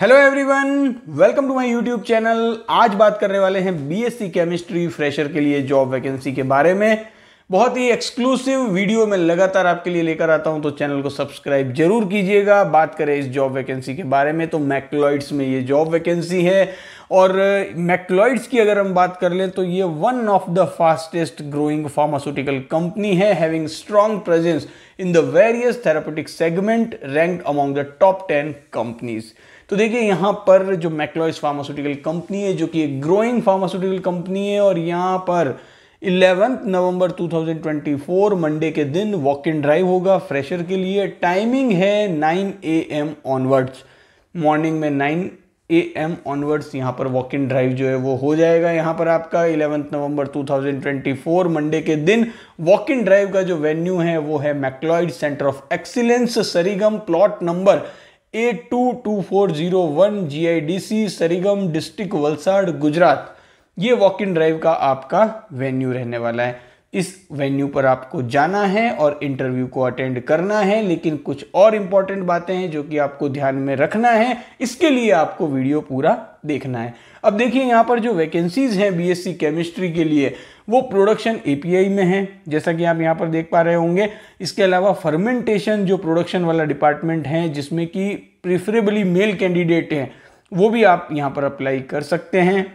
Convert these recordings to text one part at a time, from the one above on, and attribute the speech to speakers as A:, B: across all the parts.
A: hello everyone welcome to my YouTube channel आज बात करने वाले हैं बीएससी केमिस्ट्री फ्रेशर के लिए जॉब वैकेंसी के बारे में बहुत ही एक्सक्लूसिव वीडियो मैं लगातार आपके लिए लेकर आता हूं तो चैनल को सब्सक्राइब जरूर कीजिएगा बात करें इस जॉब वैकेंसी के बारे में तो मैक्लॉइड्स में ये जॉब वैकेंसी है और मैक्लॉइड्स uh, की अगर हम बात कर लें तो ये one of the fastest growing pharmaceutical company है having strong presence in the various therapeutic segment rank among the top ten companies तो देखिए यहाँ पर जो मैकलॉइड्स फार्मास्यूटिकल कंपनी है जो कि एक ग्रोइंग फार्मास्यूटिकल कंपनी है और यहाँ पर 11 नवंबर 2024 मंडे के दिन वॉक इन ड्राइव होगा फ्रेशर के लिए टाइमिंग है 9 ए एम ऑनवर्ड्स मॉर्निंग में 9 ए एम ऑनवर्ड्स यहाँ पर वॉक इन ड्राइव जो है वो हो जाएगा यहाँ पर आपका 11 नवंबर 2024 मंडे के दिन वॉक इन ड्राइव का जो वेन्यू है वो है Macleods centre of excellence Sarigam plot number A two two four zero one G I D C Sarigam district Valsad Gujarat ये वॉक इन ड्राइव का आपका वेन्यू रहने वाला है इस वेन्यू पर आपको जाना है और इंटरव्यू को अटेंड करना है लेकिन कुछ और इम्पॉर्टेंट बातें हैं जो कि आपको ध्यान में रखना है इसके लिए आपको वीडियो पूरा देखना है अब देखिए यहाँ पर जो वैकेंसीज हैं बीएससी केमिस्ट्री के लिए वो प्रोडक्शन एपीआई में है जैसा कि आप यहाँ पर देख पा रहे होंगे इसके अलावा फर्मेंटेशन जो प्रोडक्शन वाला डिपार्टमेंट है जिसमें कि प्रिफरेबली मेल कैंडिडेट हैं वो भी आप यहाँ पर अप्लाई कर सकते हैं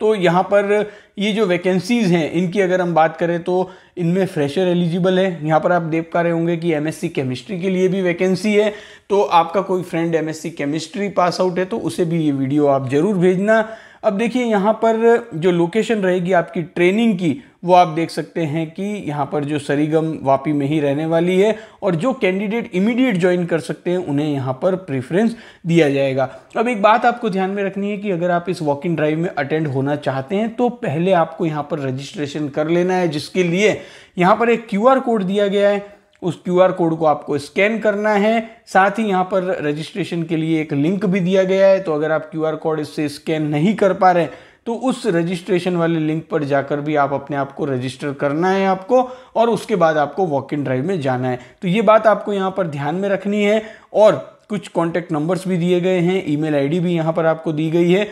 A: तो यहाँ पर ये जो वैकेंसीज़ हैं इनकी अगर हम बात करें तो इनमें फ्रेशर एलिजिबल है यहाँ पर आप देख पा रहे होंगे कि एमएससी केमिस्ट्री के लिए भी वैकेंसी है तो आपका कोई friend MSc chemistry pass out है तो उसे भी ये वीडियो आप ज़रूर भेजना अब देखिए यहाँ पर जो लोकेशन रहेगी आपकी ट्रेनिंग की वो आप देख सकते हैं कि यहाँ पर जो सरीगम वापी में ही रहने वाली है और जो कैंडिडेट इमीडिएट ज्वाइन कर सकते हैं उन्हें यहाँ पर प्रेफरेंस दिया जाएगा अब एक बात आपको ध्यान में रखनी है कि अगर आप इस वॉक इन ड्राइव में अटेंड होना चाहते हैं तो पहले आपको यहाँ पर रजिस्ट्रेशन कर लेना है जिसके लिए यहाँ पर एक क्यू कोड दिया गया है उस क्यू आर कोड को आपको स्कैन करना है साथ ही यहाँ पर रजिस्ट्रेशन के लिए एक लिंक भी दिया गया है तो अगर आप क्यू आर कोड इससे स्कैन नहीं कर पा रहे तो उस रजिस्ट्रेशन वाले लिंक पर जाकर भी आप अपने आप को रजिस्टर करना है आपको और उसके बाद आपको वॉक इन ड्राइव में जाना है तो ये बात आपको यहाँ पर ध्यान में रखनी है और कुछ कॉन्टैक्ट नंबर्स भी दिए गए हैं ईमेल आईडी भी यहाँ पर आपको दी गई है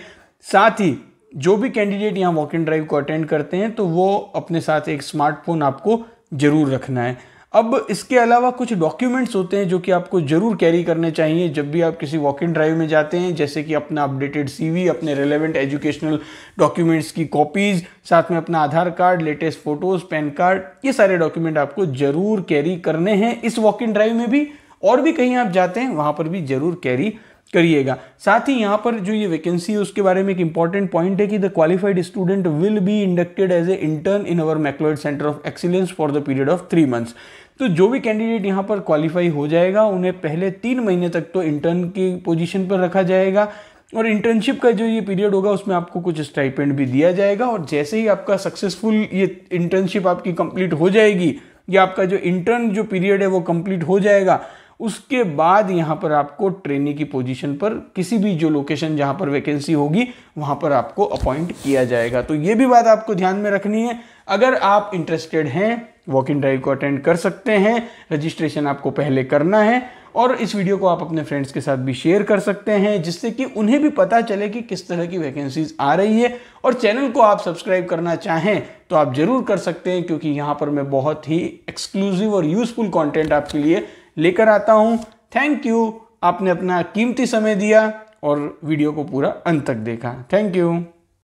A: साथ ही जो भी कैंडिडेट यहाँ वॉक इन ड्राइव को अटेंड करते हैं तो वो अपने साथ एक स्मार्टफोन आपको ज़रूर रखना है अब इसके अलावा कुछ डॉक्यूमेंट्स होते हैं जो कि आपको ज़रूर कैरी करने चाहिए जब भी आप किसी वॉक इन ड्राइव में जाते हैं जैसे कि अपना अपडेटेड सीवी अपने रेलेवेंट एजुकेशनल डॉक्यूमेंट्स की कॉपीज़ साथ में अपना Aadhaar card latest photos PAN card ये सारे डॉक्यूमेंट आपको ज़रूर कैरी करने हैं इस वॉक इन ड्राइव में भी और भी कहीं आप जाते हैं वहाँ पर भी ज़रूर कैरी करिएगा साथ ही यहाँ पर जो ये वैकेंसी है उसके बारे में एक इंपॉर्टेंट पॉइंट है कि the qualified student will be inducted as a intern in our McLeod centre of excellence for the period of three months तो जो भी कैंडिडेट यहाँ पर क्वालिफाई हो जाएगा उन्हें पहले तीन महीने तक तो इंटर्न की पोजिशन पर रखा जाएगा और इंटर्नशिप का जो ये पीरियड होगा उसमें आपको कुछ स्टाइपेंड भी दिया जाएगा और जैसे ही आपका सक्सेसफुल ये इंटर्नशिप आपकी कंप्लीट हो जाएगी या आपका जो इंटर्न जो पीरियड है वो कंप्लीट हो जाएगा उसके बाद यहाँ पर आपको ट्रेनी की पोजीशन पर किसी भी जो लोकेशन जहाँ पर वैकेंसी होगी वहाँ पर आपको अपॉइंट किया जाएगा तो ये भी बात आपको ध्यान में रखनी है अगर आप इंटरेस्टेड हैं वॉक इन ड्राइव को अटेंड कर सकते हैं रजिस्ट्रेशन आपको पहले करना है और इस वीडियो को आप अपने फ्रेंड्स के साथ भी शेयर कर सकते हैं जिससे कि उन्हें भी पता चले कि किस तरह की वैकेंसीज आ रही है और चैनल को आप सब्सक्राइब करना चाहें तो आप ज़रूर कर सकते हैं क्योंकि यहाँ पर मैं बहुत ही एक्सक्लूसिव और यूज़फुल कॉन्टेंट आपके लिए लेकर आता हूँ थैंक यू आपने अपना कीमती समय दिया और वीडियो को पूरा अंत तक देखा थैंक यू